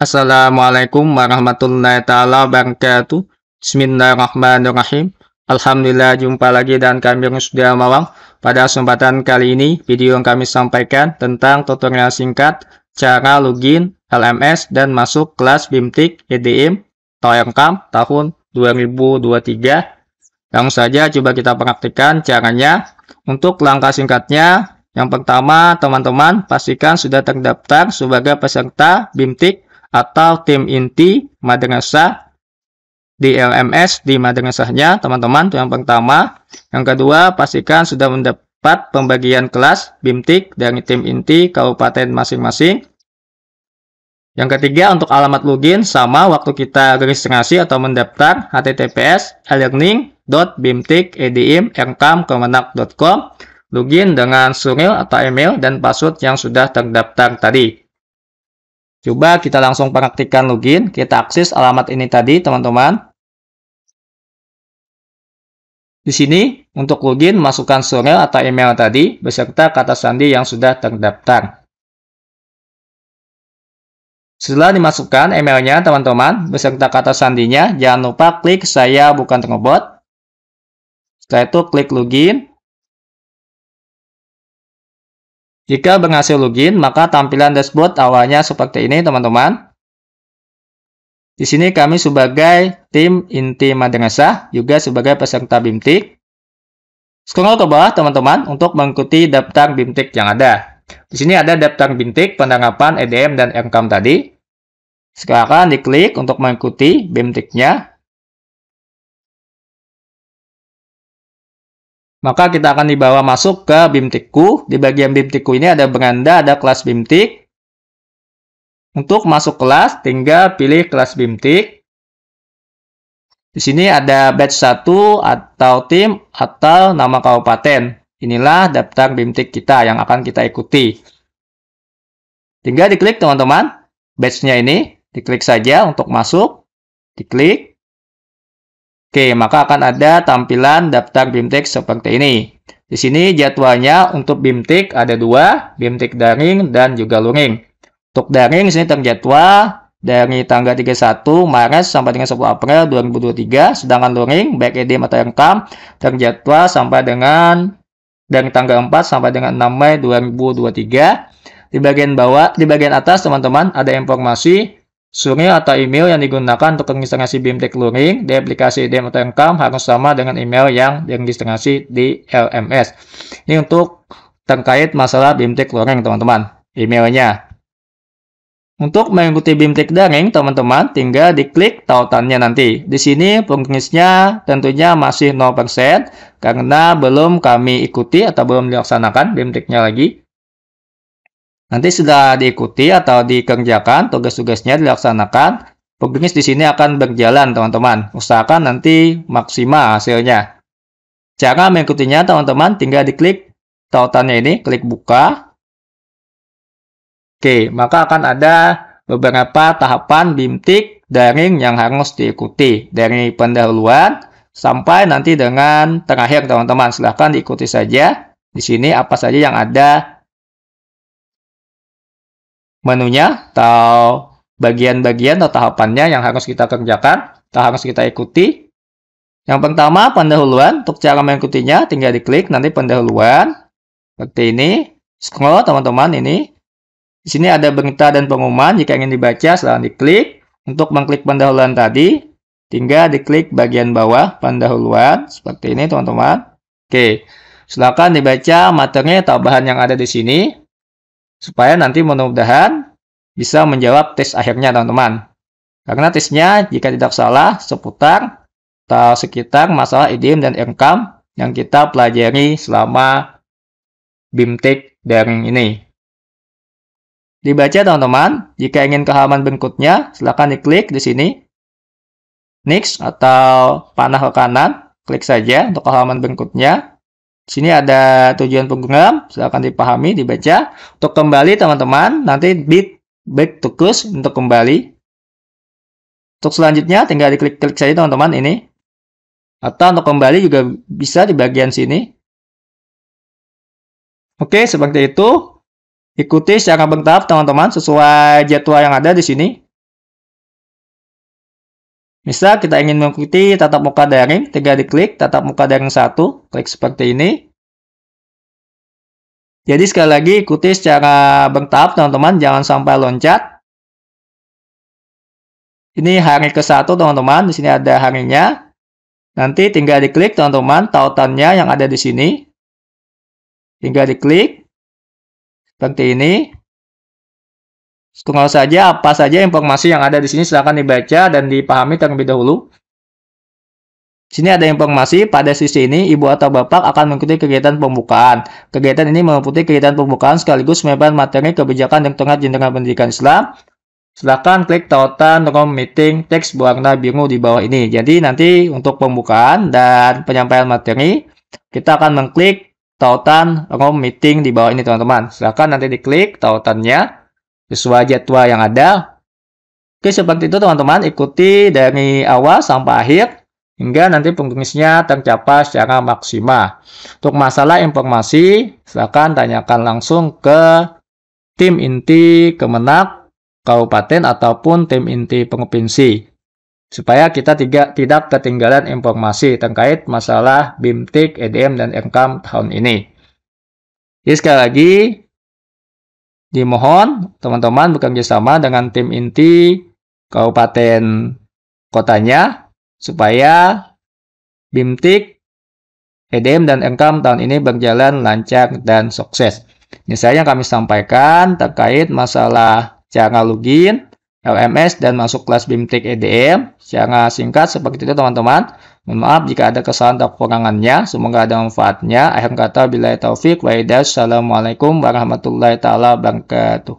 Assalamualaikum warahmatullahi taala wabarakatuh. Bismillahirrahmanirrahim. Alhamdulillah jumpa lagi dan kami sudah Mawang. Pada kesempatan kali ini, video yang kami sampaikan tentang tutorial singkat cara login LMS dan masuk kelas BIMTIK EDM Toyangkam tahun 2023. Langsung saja coba kita praktikkan caranya. Untuk langkah singkatnya, yang pertama teman-teman pastikan sudah terdaftar sebagai peserta BIMTIK atau tim inti madrasah di LMS di madrasahnya, teman-teman. yang pertama. Yang kedua, pastikan sudah mendapat pembagian kelas BIMTIK dari tim inti kabupaten masing-masing. Yang ketiga, untuk alamat login sama waktu kita registrasi atau mendaftar https elearning.bimtik.edim.rkam.kemenak.com login dengan suril atau email dan password yang sudah terdaftar tadi. Coba kita langsung praktikkan login. Kita akses alamat ini tadi, teman-teman. Di sini, untuk login, masukkan surel atau email tadi beserta kata sandi yang sudah terdaftar. Setelah dimasukkan emailnya, teman-teman, beserta kata sandinya, jangan lupa klik saya bukan robot. Setelah itu, klik login. Jika berhasil login, maka tampilan dashboard awalnya seperti ini, teman-teman. Di sini kami sebagai tim inti madrasah, juga sebagai peserta BIMTIK. Scroll ke bawah, teman-teman, untuk mengikuti daftar BIMTIK yang ada. Di sini ada daftar BIMTIK, penanggapan EDM, dan income tadi. Sekarang diklik untuk mengikuti BIMTIK-nya. Maka kita akan dibawa masuk ke BIMTIKU. Di bagian BIMTIKU ini ada beranda, ada kelas BIMTIK. Untuk masuk kelas, tinggal pilih kelas BIMTIK. Di sini ada batch 1 atau tim atau nama kabupaten. Inilah daftar BIMTIK kita yang akan kita ikuti. Tinggal diklik teman-teman, Batchnya nya ini. Diklik saja untuk masuk. Diklik. Oke, maka akan ada tampilan daftar BIMTEK seperti ini. Di sini jadwalnya untuk BIMTEK ada dua, BIMTEK daring dan juga luring. Untuk daring di sini terjadwal dari tanggal 31 Maret sampai dengan 10 April 2023, sedangkan luring baik ED mata rekam terjadwal sampai dengan dari tanggal 4 sampai dengan 6 Mei 2023. Di bagian bawah, di bagian atas teman-teman ada informasi Survei atau email yang digunakan untuk registrasi BIMTEK Luring di aplikasi IDM atau income harus sama dengan email yang diregistrasi di LMS. Ini untuk terkait masalah BIMTEK Luring, teman-teman. Emailnya. Untuk mengikuti BIMTEK daring, teman-teman, tinggal diklik tautannya nanti. Di sini pengisinya tentunya masih 0% karena belum kami ikuti atau belum dilaksanakan BIMTEKnya lagi. Nanti sudah diikuti atau dikerjakan tugas-tugasnya dilaksanakan, pebisnis di sini akan berjalan teman-teman. Usahakan nanti maksimal hasilnya. Cara mengikutinya teman-teman tinggal diklik tautannya ini, klik buka. Oke, maka akan ada beberapa tahapan BIMTIK daring yang harus diikuti dari pendahuluan sampai nanti dengan terakhir teman-teman. Silahkan diikuti saja. Di sini apa saja yang ada menunya atau bagian-bagian atau tahapannya yang harus kita kerjakan atau harus kita ikuti. Yang pertama pendahuluan, untuk cara mengikutinya tinggal diklik nanti pendahuluan seperti ini. Scroll teman-teman ini. Di sini ada berita dan pengumuman jika ingin dibaca silahkan diklik. Untuk mengklik pendahuluan tadi tinggal diklik bagian bawah pendahuluan seperti ini teman-teman. Oke. Silahkan dibaca materi atau bahan yang ada di sini supaya nanti mudah-mudahan bisa menjawab tes akhirnya teman-teman. Karena tesnya jika tidak salah seputar atau sekitar masalah idiom dan income yang kita pelajari selama BIMTEK daring ini. Dibaca teman-teman, jika ingin ke halaman berikutnya, silahkan diklik di sini. Next atau panah ke kanan, klik saja untuk halaman berikutnya sini ada tujuan program, silahkan dipahami, dibaca. Untuk kembali teman-teman, nanti bit back to close untuk kembali. Untuk selanjutnya tinggal diklik-klik saja teman-teman ini. Atau untuk kembali juga bisa di bagian sini. Oke, seperti itu. Ikuti secara bertahap teman-teman sesuai jadwal yang ada di sini. Misal kita ingin mengikuti tatap muka daring, tinggal diklik tatap muka daring satu, klik seperti ini. Jadi sekali lagi ikuti secara bertahap teman-teman, jangan sampai loncat. Ini hari ke satu, teman-teman, di sini ada harinya. Nanti tinggal diklik teman-teman tautannya yang ada di sini. Tinggal diklik seperti ini. Scroll saja apa saja informasi yang ada di sini silahkan dibaca dan dipahami terlebih dahulu. Di sini ada informasi, pada sisi ini ibu atau bapak akan mengikuti kegiatan pembukaan. Kegiatan ini meliputi kegiatan pembukaan sekaligus menyebar materi kebijakan dan tengah Jenderal Pendidikan Islam. Silahkan klik tautan room meeting teks berwarna biru di bawah ini. Jadi nanti untuk pembukaan dan penyampaian materi, kita akan mengklik tautan room meeting di bawah ini teman-teman. Silahkan nanti diklik tautannya sesuai jadwal yang ada. Oke, seperti itu teman-teman. Ikuti dari awal sampai akhir hingga nanti pengemisnya tercapai secara maksimal. Untuk masalah informasi, silakan tanyakan langsung ke tim inti Kemenak kabupaten ataupun tim inti provinsi supaya kita tidak, tidak ketinggalan informasi terkait masalah BIMTIK, EDM, dan income tahun ini. Jadi sekali lagi, dimohon teman-teman bekerja sama dengan tim inti kabupaten kotanya supaya BIMTIK, EDM, dan ENKAM tahun ini berjalan lancar dan sukses. Ini saya yang kami sampaikan terkait masalah cara login, LMS, dan masuk kelas Bimtek EDM. Secara singkat seperti itu teman-teman. Mohon maaf jika ada kesalahan atau kekurangannya. Semoga ada manfaatnya. Akhir kata, bila taufik, wa Assalamualaikum warahmatullahi taala wabarakatuh.